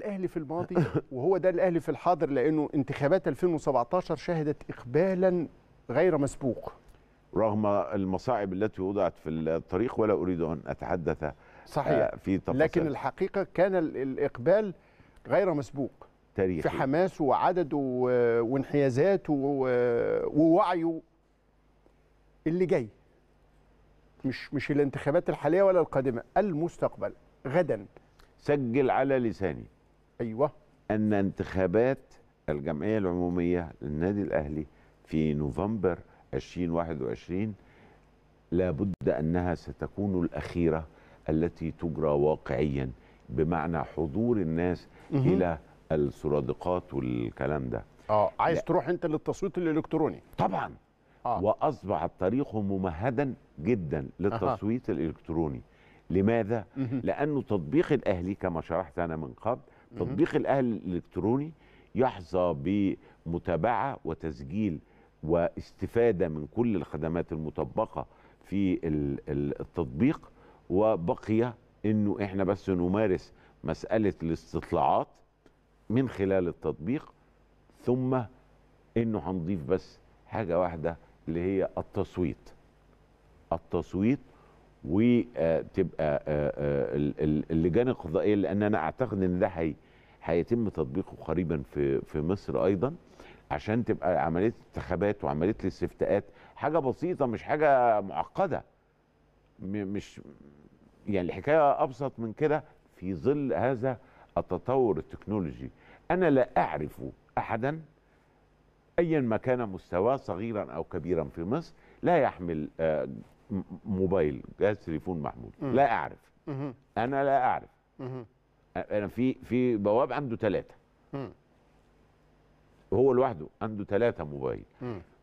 الاهلي في الماضي وهو ده الاهلي في الحاضر لانه انتخابات 2017 شهدت اقبالا غير مسبوق رغم المصاعب التي وضعت في الطريق ولا اريد ان اتحدث صحيح آه، في تفاصيل لكن الحقيقه كان الاقبال غير مسبوق تاريخي في حماسه وعدده وانحيازاته ووعيه اللي جاي مش مش الانتخابات الحاليه ولا القادمه المستقبل غدا سجل على لساني ايوه ان انتخابات الجمعيه العموميه للنادي الاهلي في نوفمبر 2021 لابد انها ستكون الاخيره التي تجرى واقعيا بمعنى حضور الناس الى السرادقات والكلام ده اه عايز لا. تروح انت للتصويت الالكتروني طبعا آه. واصبح الطريق ممهدا جدا للتصويت آه. الالكتروني لماذا لانه تطبيق الاهلي كما شرحت انا من قبل تطبيق الاهلي الالكتروني يحظى بمتابعه وتسجيل واستفاده من كل الخدمات المطبقه في التطبيق وبقي انه احنا بس نمارس مساله الاستطلاعات من خلال التطبيق ثم انه هنضيف بس حاجه واحده اللي هي التصويت التصويت وتبقى آه، آه، اللجان القضائيه لان انا اعتقد ان ده هيتم تطبيقه قريبا في في مصر ايضا عشان تبقى عمليه انتخابات وعمليه الاستفتاءات حاجه بسيطه مش حاجه معقده مش يعني الحكايه ابسط من كده في ظل هذا التطور التكنولوجي انا لا اعرف احدا ايا ما كان مستواه صغيرا او كبيرا في مصر لا يحمل آه، موبايل جهاز تليفون محمول لا اعرف انا لا اعرف انا في في بواب عنده ثلاثه هو لوحده عنده ثلاثه موبايل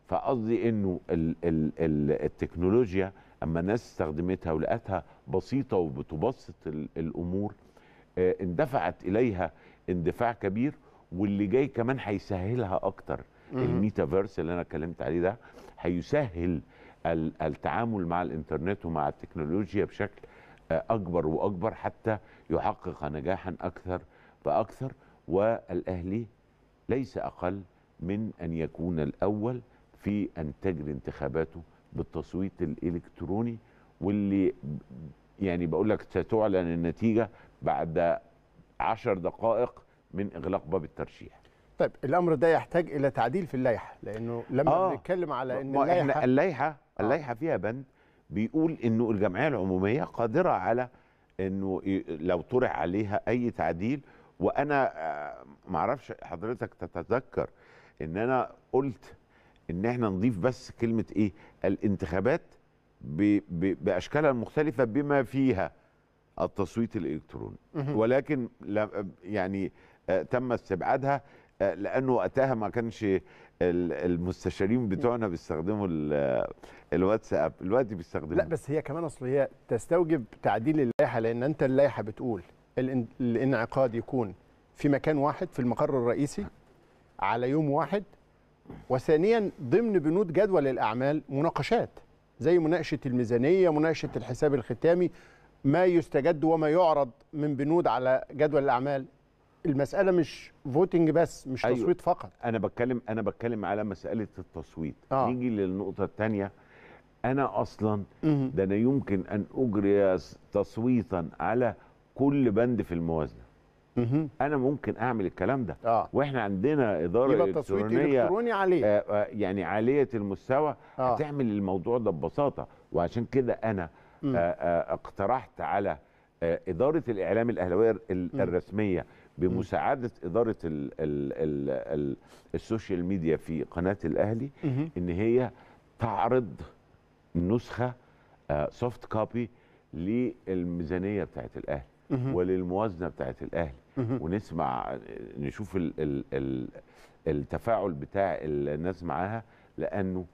فقصدي انه ال ال ال التكنولوجيا اما الناس استخدمتها ولقتها بسيطه وبتبسط الامور آه اندفعت اليها اندفاع كبير واللي جاي كمان هيسهلها اكتر الميتافيرس اللي انا اتكلمت عليه ده هيسهل التعامل مع الانترنت ومع التكنولوجيا بشكل آه، اكبر واكبر حتى يحقق نجاحا اكثر فاكثر والاهلي ليس اقل من ان يكون الاول في ان تجري انتخاباته بالتصويت الالكتروني واللي يعني بقول لك ستعلن النتيجه بعد عشر دقائق من اغلاق باب الترشيح طيب الامر ده يحتاج الى تعديل في اللائحه لانه لما آه بنتكلم على ان اللائحه اللائحه آه. اللائحه فيها بند بيقول انه الجمعيه العموميه قادره على انه لو طرح عليها اي تعديل وانا آه، معرفش حضرتك تتذكر ان انا قلت ان احنا نضيف بس كلمه ايه الانتخابات باشكالها المختلفه بما فيها التصويت الالكتروني ولكن يعني آه، تم استبعادها آه، لانه وقتها ما كانش المستشارين بتوعنا بيستخدموا الواتساب دلوقتي بيستخدموا لا بس هي كمان اصل هي تستوجب تعديل اللائحه لان انت اللائحه بتقول الانعقاد يكون في مكان واحد في المقر الرئيسي على يوم واحد وثانيا ضمن بنود جدول الاعمال مناقشات زي مناقشه الميزانيه مناقشه الحساب الختامي ما يستجد وما يعرض من بنود على جدول الاعمال المساله مش فوتنج بس مش أيوة. تصويت فقط انا بتكلم انا بتكلم على مساله التصويت آه. نيجي للنقطه الثانيه انا اصلا ده انا يمكن ان اجري تصويتا على كل بند في الموازنه انا ممكن اعمل الكلام ده آه. واحنا عندنا اداره يبقى التصويت الكتروني عليه آه،, آه يعني عاليه المستوى آه. هتعمل الموضوع ده ببساطه وعشان كده انا آه آه اقترحت على آه، اداره الاعلام الاهلاويه الرسميه بمساعده اداره الـ الـ الـ السوشيال ميديا في قناه الاهلي ان هي تعرض نسخه سوفت آه، كوبي للميزانيه بتاعت الاهلي وللموازنه بتاعت الاهلي ونسمع نشوف الـ الـ الـ التفاعل بتاع الناس معاها لانه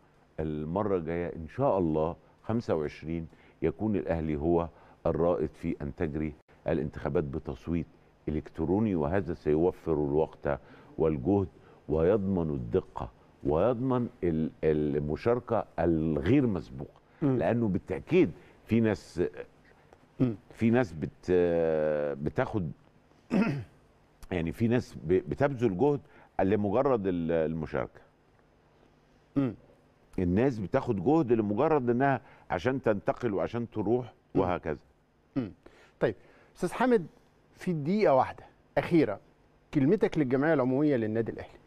المره الجايه ان شاء الله 25 يكون الاهلي هو الرائد في أن تجري الانتخابات بتصويت إلكتروني وهذا سيوفر الوقت والجهد ويضمن الدقة ويضمن المشاركة الغير مسبوقة لأنه بالتأكيد في ناس في ناس بت بتاخد يعني في ناس بتبذل جهد لمجرد المشاركه الناس بتاخد جهد لمجرد انها عشان تنتقل وعشان تروح وهكذا طيب استاذ حامد في دقيقه واحده اخيره كلمتك للجمعيه العموميه للنادي الاهلي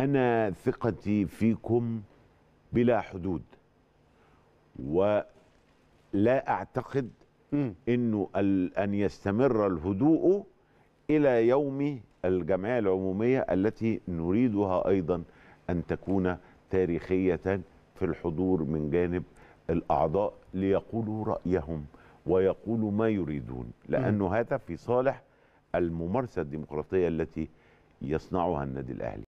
انا ثقتي فيكم بلا حدود ولا اعتقد انه ان يستمر الهدوء الى يوم الجمعيه العموميه التي نريدها ايضا ان تكون تاريخيه في الحضور من جانب الاعضاء ليقولوا رايهم ويقولوا ما يريدون لأنه هذا في صالح الممارسة الديمقراطية التي يصنعها النادي الأهلي